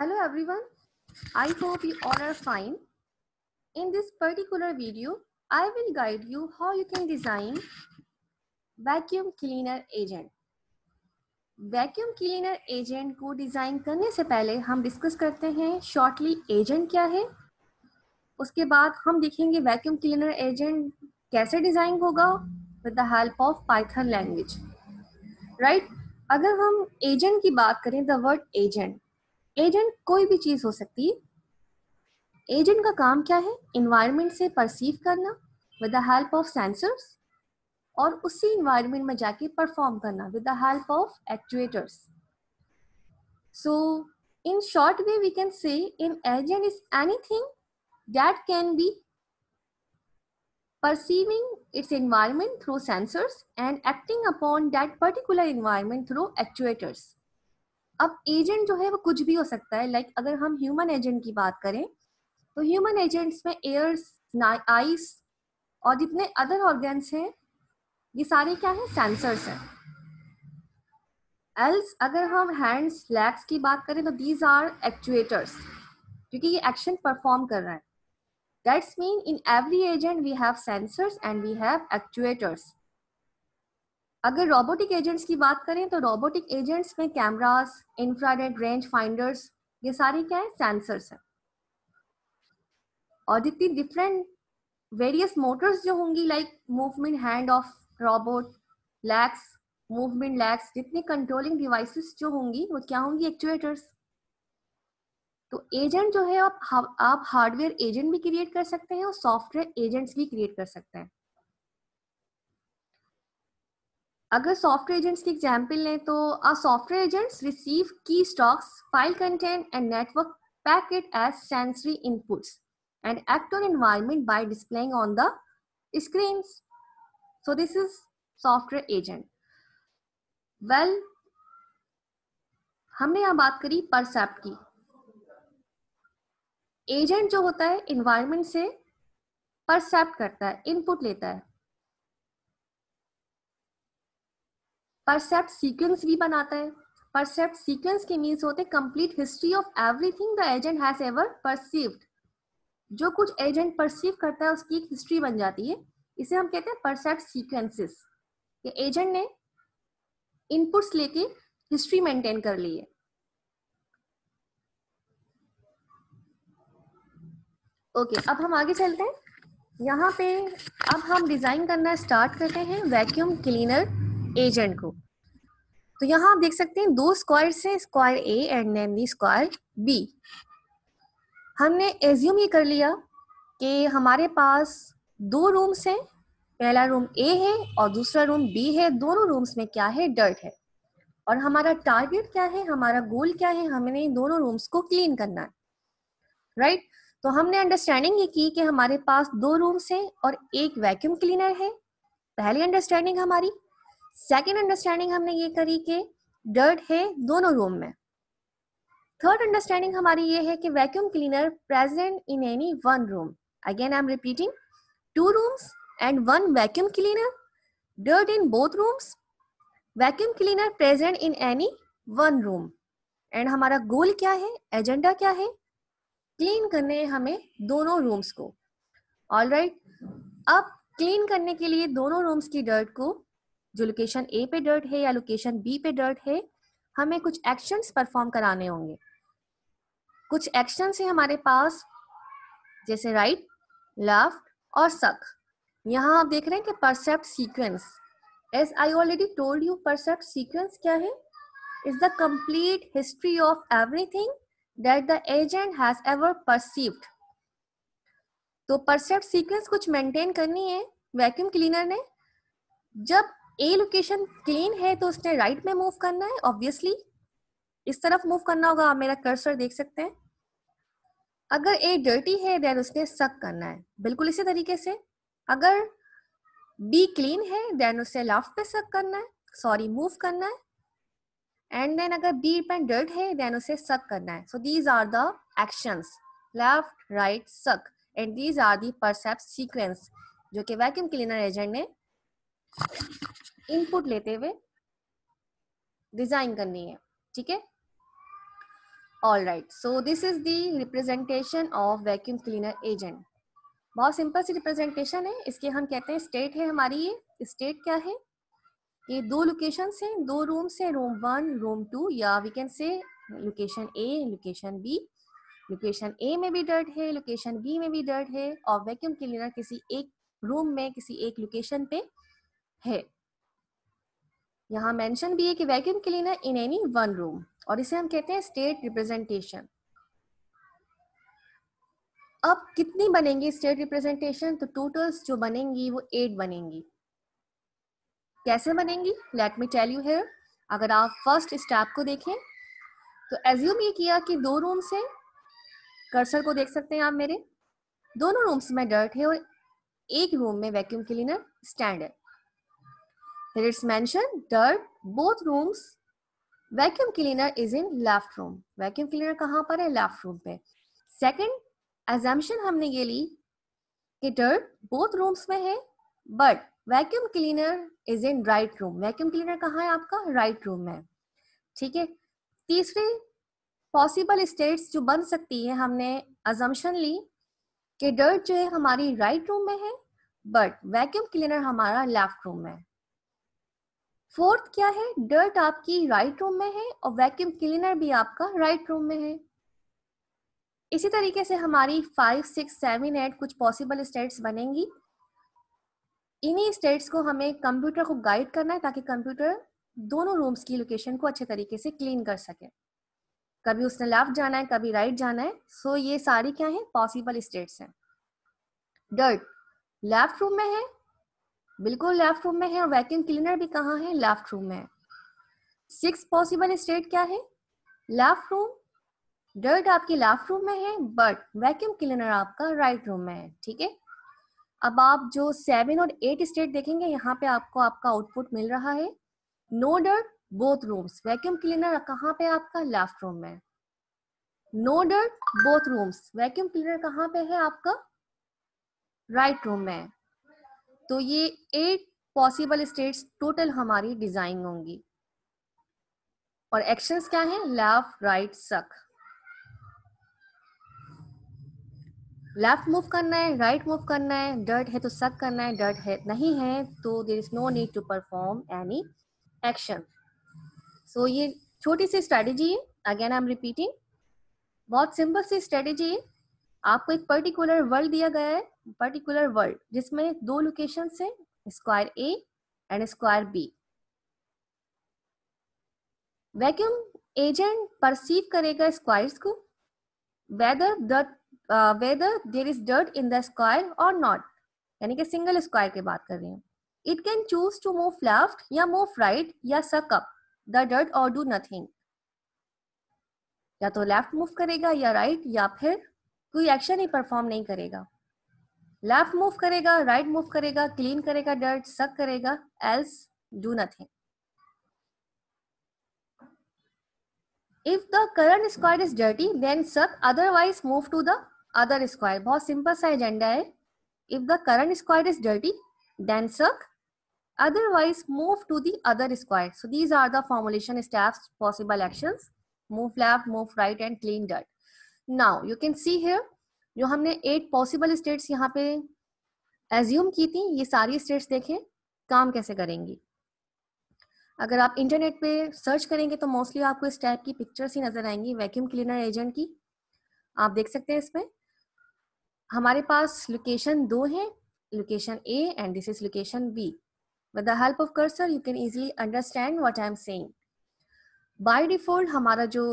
Hello everyone, I hope you all are fine. In this particular video, I will guide you how you can design vacuum cleaner agent. Vacuum cleaner agent को design करने से पहले हम discuss करते हैं shortly agent क्या है उसके बाद हम देखेंगे वैक्यूम क्लीनर एजेंट कैसे डिज़ाइन होगा with the help of Python language right अगर हम एजेंट की बात करें द वर्ड एजेंट एजेंट कोई भी चीज हो सकती है एजेंट का काम क्या है इन्वायरमेंट से परसीव करना with the help of sensors और उसी इन्वायरमेंट में जाके परफॉर्म करना with the help of actuators so in short way we can say an agent is anything that can be perceiving its environment through sensors and acting upon that particular environment through actuators अब agent जो है वो कुछ भी हो सकता है like like, अगर हम ह्यूमन एजेंट की बात करें तो ह्यूमन एजेंट्स में एयर आइस और जितने अदर ऑर्गेन्स हैं ये सारे क्या है सेंसर्स हैं एल्स अगर हम हैंड्स लेग्स की बात करें तो दीज आर एक्चुएटर्स क्योंकि ये एक्शन परफॉर्म कर रहा है that's mean in every agent we have sensors and we have actuators अगर रोबोटिक एजेंट्स की बात करें तो रोबोटिक एजेंट्स में कैमरास इंफ्राडेड रेंज फाइंडर्स ये सारी क्या है सेंसर्स हैं और जितनी डिफरेंट वेरियस मोटर्स जो होंगी like movement hand of robot legs movement legs जितनी कंट्रोलिंग डिवाइसेस जो होंगी वो क्या होंगी एक्चुएटर्स तो एजेंट जो है आप आप हार्डवेयर एजेंट भी क्रिएट कर सकते हैं और सॉफ्टवेयर एजेंट्स भी क्रिएट कर सकते हैं अगर सॉफ्टवेयर एजेंट्स की एग्जाम्पल लें तो uh software agents receive keystrokes file content and network packet as sensory inputs and act on environment by displaying on the screen so this is software agent well हमने यहाँ बात करी परसेप्ट की agent जो होता है इन्वायरमेंट से परसेप्ट करता है इनपुट लेता है परसेप्ट सीक्वेंस भी बनाता है परसेप्ट सीक्वेंस के मीन्स होते हैं complete history of everything the agent has ever perceived जो कुछ एजेंट परसीव करता है उसकी एक हिस्ट्री बन जाती है इसे हम कहते हैं परसेप्ट सीक्वेंसेस ये एजेंट ने इनपुट्स लेके हिस्ट्री मेंटेन कर ली है ओके okay, अब हम आगे चलते हैं यहाँ पे अब हम डिजाइन करना स्टार्ट करते हैं वैक्यूम क्लीनर एजेंट को तो यहाँ आप देख सकते हैं दो स्क्वायर से square A and then the square B हमने एज्यूम ये कर लिया कि हमारे पास दो रूम्स हैं पहला रूम ए है और दूसरा रूम बी है दोनों रूम्स में क्या है डर्ट है और हमारा टारगेट क्या है हमारा गोल क्या है हमने इन दोनों रूम्स को क्लीन करना है राइट right? तो हमने अंडरस्टैंडिंग ये की कि हमारे पास दो रूम्स हैं और एक वैक्यूम क्लीनर है पहली अंडरस्टैंडिंग हमारी सेकेंड अंडरस्टैंडिंग हमने ये करी कि डर्ट है दोनों रूम में थर्ड अंडरस्टैंडिंग हमारी ये है कि vacuum cleaner present in any one room again I am repeating two rooms and one vacuum cleaner dirt in both rooms vacuum cleaner present in any one room and हमारा goal क्या है agenda क्या है clean करने हमें दोनों rooms को all right right? अब क्लीन करने के लिए दोनों रूम्स की डर्ट को जो लोकेशन ए पे डर्ट है या लोकेशन बी पे डर्ट है हमें कुछ एक्शंस परफॉर्म कराने होंगे कुछ एक्शंस है हमारे पास जैसे राइट लेफ्ट और सक यहाँ आप देख रहे हैं कि percept sequence as I already told you percept sequence क्या है is the complete history of everything that the agent has ever perceived तो परसेप्ट सीक्वेंस कुछ मेंटेन करनी है वैक्यूम क्लीनर ने जब ए लोकेशन क्लीन है तो उसने राइट में मूव करना है ऑब्वियसली इस तरफ मूव करना होगा आप मेरा कर्सर देख सकते हैं अगर ए डर्टी है देन उसने सक करना है बिल्कुल इसी तरीके से अगर बी क्लीन है देन उसने लेफ्ट पे सक करना है सॉरी मूव करना है एंड देन अगर बी पेन डर्ट है देन उसे सक करना है so these are the action left right suck and these are percept sequence जो कि वैक्यूम क्लीनर एजेंट ने इनपुट लेते हुए डिजाइन करनी है ठीक है all right so this is the representation of vacuum cleaner agent बहुत सिंपल सी रिप्रेजेंटेशन है इसके हम कहते हैं स्टेट है हमारी ये स्टेट क्या है ये दो लोकेशन है दो रूम से रूम वन रूम टू या we can say location A location B location A में भी डर्ट है लोकेशन बी में भी डर्ट है और वैक्यूम क्लीनर किसी एक रूम में किसी एक लोकेशन पे है यहाँ मेंशन भी है कि vacuum cleaner in any one room और इसे हम कहते हैं स्टेट रिप्रेजेंटेशन अब कितनी बनेंगी स्टेट रिप्रेजेंटेशन तो टोटल्स जो बनेंगी वो एट बनेंगी कैसे बनेंगी let me tell you here अगर आप फर्स्ट स्टेप को देखें तो एज्यूम ये किया कि दो रूम से कर्सर को देख सकते हैं आप मेरे दोनों रूम्स में डर्ट है और एक रूम में वैक्यूम क्लीनर स्टैंड है Here it's mentioned dirt both rooms. Vacuum cleaner is in left room. Vacuum cleaner kahan par hai left room pe Second assumption humne ye li ki dirt both rooms mein hai but vacuum cleaner is in right room. Vacuum cleaner kahan hai aapka right room mein theek hai तीसरी possible states जो बन सकती है हमने अजम्पन ली कि dirt जो है हमारी राइट right रूम में है बट वैक्यूम क्लीनर हमारा लेफ्ट रूम में फोर्थ क्या है डर्ट आपकी राइट रूम में है और वैक्यूम क्लीनर भी आपका राइट रूम में है इसी तरीके से हमारी फाइव सिक्स सेवन एट कुछ पॉसिबल स्टेट्स बनेंगी इन्हीं स्टेट्स को हमें कंप्यूटर को गाइड करना है ताकि कंप्यूटर दोनों रूम्स की लोकेशन को अच्छे तरीके से क्लीन कर सके कभी उसने लेफ्ट जाना है कभी राइट right जाना है सो ये सारी क्या है पॉसिबल स्टेट्स हैं डर्ट लेफ्ट रूम में है बिल्कुल लेफ्ट रूम में है और वैक्यूम क्लीनर भी कहाँ है लेफ्ट रूम में सिक्स पॉसिबल स्टेट क्या है लेफ्ट रूम डर्ट आपकी लेफ्ट रूम में है बट वैक्यूम क्लीनर आपका राइट रूम में है ठीक है अब आप जो सेवन और एट स्टेट देखेंगे यहाँ पे आपको आपका आउटपुट मिल रहा है no dirt both rooms vacuum cleaner कहाँ पे आपका लेफ्ट रूम में no dirt both rooms vacuum cleaner कहाँ पे है आपका राइट right रूम में तो ये एट पॉसिबल स्टेट्स टोटल हमारी डिजाइन होंगी और एक्शंस क्या है left right suck left move करना है राइट right मूव करना है डर्ट है तो सक करना है डर्ट है नहीं है तो there is no need to perform any action so ये छोटी सी स्ट्रेटेजी है अगेन आई एम रिपीटिंग बहुत सिंपल सी स्ट्रेटेजी है आपको एक पर्टिकुलर वर्ल्ड दिया गया है पर्टिकुलर वर्ल्ड जिसमें दो लोकेशन है square A and square B vacuum agent perceive करेगा स्क्वायर्स को whether the whether there is dirt in the square और नॉट यानी कि सिंगल स्क्वायर की बात कर रहे हैं it can choose to move left या मूव राइट या सकअप द डर्ट और डू नथिंग या तो लेफ्ट मूव करेगा या राइट right, या फिर कोई एक्शन ही परफॉर्म नहीं करेगा लेफ्ट मूव करेगा राइट right मूव करेगा क्लीन करेगा डर्ट सक करेगा else do nothing if the current square is dirty then suck otherwise move to the other square बहुत सिंपल सा एजेंडा है if the current square is dirty then suck otherwise move to the other square so these are the formulation steps possible action move left move right and clean dirt now you can see here जो हमने eight possible states यहाँ पे assume की थी ये सारी states देखें काम कैसे करेंगी अगर आप इंटरनेट पे सर्च करेंगे तो मोस्टली आपको इस टाइप की पिक्चर्स ही नज़र आएंगी वैक्यूम क्लीनर एजेंट की आप देख सकते हैं इसमें हमारे पास लोकेशन दो है location A and this is location B with the help of cursor you can easily understand what I am saying by default हमारा जो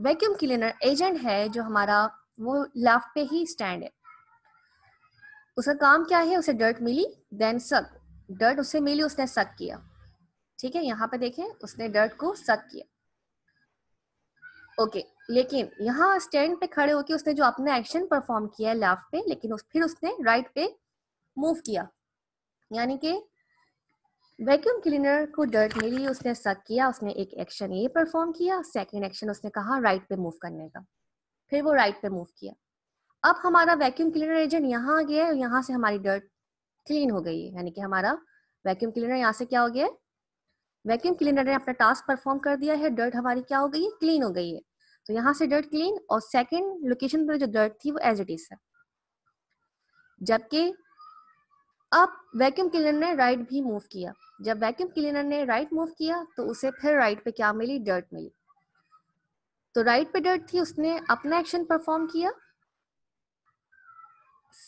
वैक्यूम क्लीनर एजेंट है जो हमारा वो लेफ्ट पे ही स्टैंड है उसका काम क्या है उसे डर्ट मिली देन सक डर्ट उसे मिली उसने सक किया ठीक है यहाँ पे देखें उसने डर्ट को सक किया ओके लेकिन यहाँ स्टैंड पे खड़े होकर उसने जो अपना एक्शन परफॉर्म किया है लेफ्ट पे लेकिन उस फिर उसने राइट पे मूव किया यानी कि वैक्यूम क्लीनर को डर्ट मिली उसने सक किया उसने एक एक्शन ए परफॉर्म किया सेकेंड एक्शन उसने कहा राइट पे मूव करने का फिर वो राइट पे मूव किया अब हमारा वैक्यूम क्लीनर एजेंट यहाँ आ गया है यहाँ से हमारी डर्ट क्लीन हो गई है यानी कि हमारा वैक्यूम क्लीनर यहाँ से क्या हो गया वैक्यूम क्लीनर ने अपना टास्क परफॉर्म कर दिया है डर्ट हमारी क्या हो गई है क्लीन हो गई है तो यहाँ से डर्ट क्लीन और सेकेंड लोकेशन पर जो डर्ट थी वो एज इट इज है जबकि अब वैक्यूम क्लीनर ने राइट भी मूव किया जब वैक्यूम क्लीनर ने राइट मूव किया तो उसे फिर राइट पे क्या मिली डर्ट मिली तो राइट पे डर्ट थी उसने अपना एक्शन परफॉर्म किया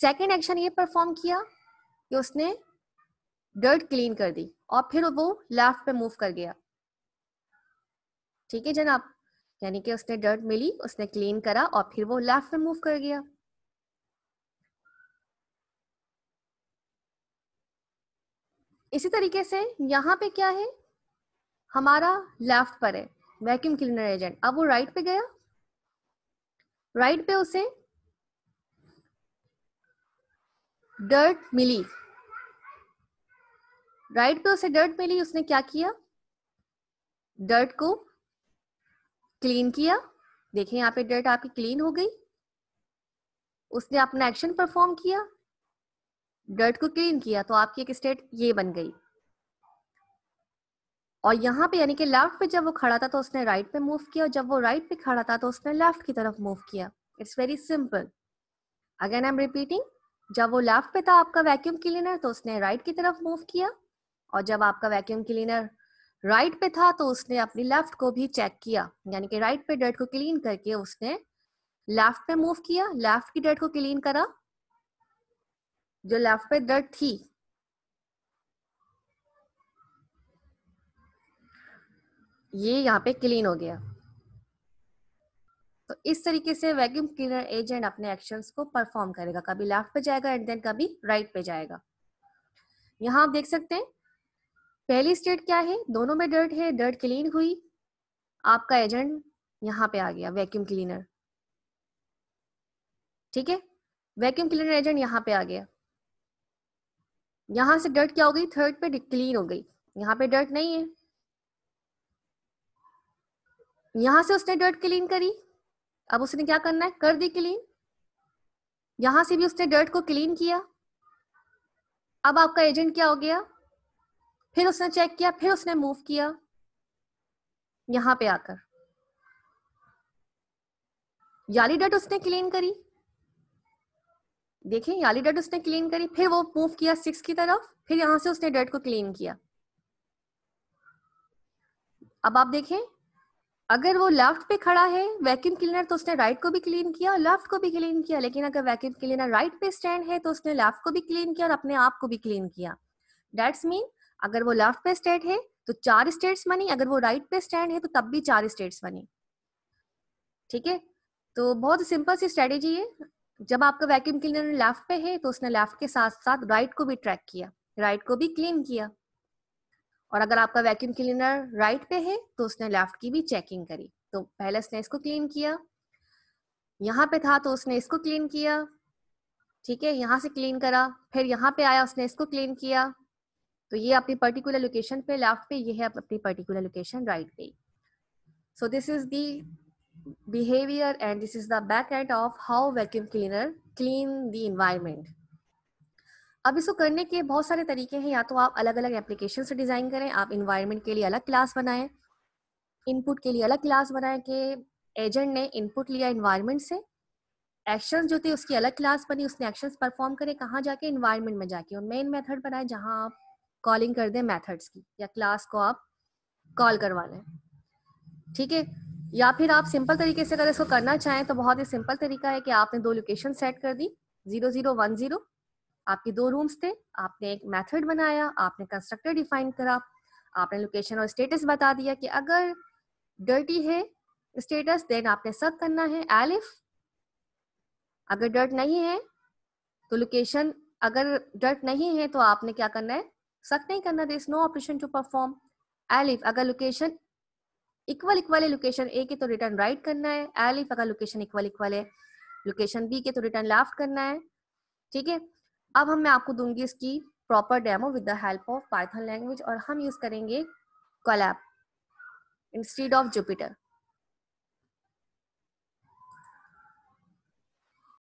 सेकेंड एक्शन ये परफॉर्म किया कि उसने डर्ट क्लीन कर दी और फिर वो लेफ्ट पे मूव कर गया ठीक है जनाब यानी कि उसने डर्ट मिली उसने क्लीन करा और फिर वो लेफ्ट पे मूव कर गया इसी तरीके से यहाँ पे क्या है हमारा लेफ्ट पर है वैक्यूम क्लीनर एजेंट अब वो राइट पे गया राइट पे उसे डर्ट मिली राइट पे उसे डर्ट मिली उसने क्या किया डर्ट को क्लीन किया देखें यहाँ पे डर्ट आपकी क्लीन हो गई उसने अपना एक्शन परफॉर्म किया डर्ट को क्लीन किया तो आपकी एक स्टेट ये बन गई और यहाँ पे यानी कि लेफ्ट पे जब वो खड़ा था तो उसने राइट right पे मूव किया और जब वो राइट right पे खड़ा था तो उसने लेफ्ट की तरफ मूव किया it's very simple again I am repeating जब वो लेफ्ट पे था आपका वैक्यूम क्लीनर तो उसने राइट right की तरफ मूव किया और जब आपका वैक्यूम क्लीनर राइट पे था तो उसने अपनी लेफ्ट को भी चेक किया यानी कि राइट पे डर्ट को क्लीन करके उसने लेफ्ट पे मूव किया लेफ्ट की डर्ट को क्लीन करा जो लेफ्ट पे दर्द थी ये यहाँ पे क्लीन हो गया तो इस तरीके से वैक्यूम क्लीनर एजेंट अपने एक्शंस को परफॉर्म करेगा कभी लेफ्ट पे जाएगा एंड देन कभी राइट पे जाएगा यहां आप देख सकते हैं पहली स्टेट क्या है दोनों में डर्ट है डर्ट क्लीन हुई आपका एजेंट यहां पे आ गया वैक्यूम क्लीनर ठीक है वैक्यूम क्लीनर एजेंट यहां पे आ गया यहां से डर्ट क्या हो गई थर्ड पे क्लीन हो गई यहाँ पे डर्ट नहीं है यहां से उसने डर्ट क्लीन करी अब उसने क्या करना है कर दी क्लीन यहां से भी उसने डर्ट को क्लीन किया अब आपका एजेंट क्या हो गया फिर उसने चेक किया फिर उसने मूव किया यहां पे आकर याली डर्ट उसने क्लीन करी देखें याली डेट उसने क्लीन करी फिर वो मूव किया सिक्स की तरफ फिर यहां से उसने डेट को क्लीन किया अब आप देखें अगर वो लेफ्ट पे खड़ा है वैक्यूम क्लीनर तो उसने राइट को भी क्लीन किया और लेफ्ट को भी क्लीन किया लेकिन अगर वैक्यूम क्लीनर राइट पे स्टैंड है तो उसने लेफ्ट को भी क्लीन किया और अपने आप को भी क्लीन किया डेट्स मीन अगर वो लेफ्ट पे स्टेट है तो चार स्टेट्स बनी अगर वो राइट पे स्टैंड है तो तब भी चार स्टेट्स बनी ठीक है तो बहुत सिंपल सी स्ट्रेटेजी है जब आपका वैक्यूम क्लीनर लेफ्ट पे है तो उसने लेफ्ट के साथ साथ राइट को भी ट्रैक किया राइट को भी क्लीन किया और अगर आपका वैक्यूम क्लीनर राइट पे है तो उसने लेफ्ट की भी चेकिंग करी तो पहले उसने इसको क्लीन किया यहाँ पे था तो उसने इसको क्लीन किया ठीक है यहां से क्लीन करा फिर यहाँ पे आया उसने इसको क्लीन किया तो ये अपनी पर्टिकुलर लोकेशन पे लेफ्ट पे ये है अपनी पर्टिकुलर लोकेशन राइट पे so this is the behavior and this is the back end of how vacuum cleaner clean the environment. अब इसको करने के बहुत सारे तरीके हैं या तो आप अलग अलग एप्लीकेशन से डिज़ाइन करें आप इन्वायरमेंट के लिए अलग क्लास बनाएं इनपुट के लिए अलग क्लास बनाएं कि एजेंट ने इनपुट लिया इन्वायरमेंट से एक्शन जो थे उसकी अलग क्लास बनी उसने एक्शंस परफॉर्म करें कहाँ जाके इन्वायरमेंट में जाके और मेन मेथड बनाए जहाँ आप कॉलिंग कर दें मैथड्स की या क्लास को आप कॉल करवा लें ठीक है या फिर आप सिंपल तरीके से अगर इसको करना चाहें तो बहुत ही सिंपल तरीका है कि आपने दो लोकेशन सेट कर दी जीरो जीरो वन जीरो आपके दो रूम्स थे आपने एक मेथड बनाया आपने कंस्ट्रक्टर डिफाइन करा आपने लोकेशन और स्टेटस बता दिया कि अगर डर्टी है स्टेटस देन आपने सब करना है एलिफ अगर डर्ट नहीं है तो लोकेशन अगर डर्ट नहीं है तो आपने क्या करना है सक नहीं करना there is no operation to perform elif अगर लोकेशन इक्वल इक्वल है लोकेशन ए के तो रिटर्न राइट करना है एल इफ अगर लोकेशन इक्वल इक्वल है लोकेशन बी के तो रिटर्न लेफ्ट करना है ठीक है अब हम मैं आपको दूंगी इसकी proper demo with the help of Python language और हम यूज करेंगे कॉलैब इंस्टीड ऑफ जुपिटर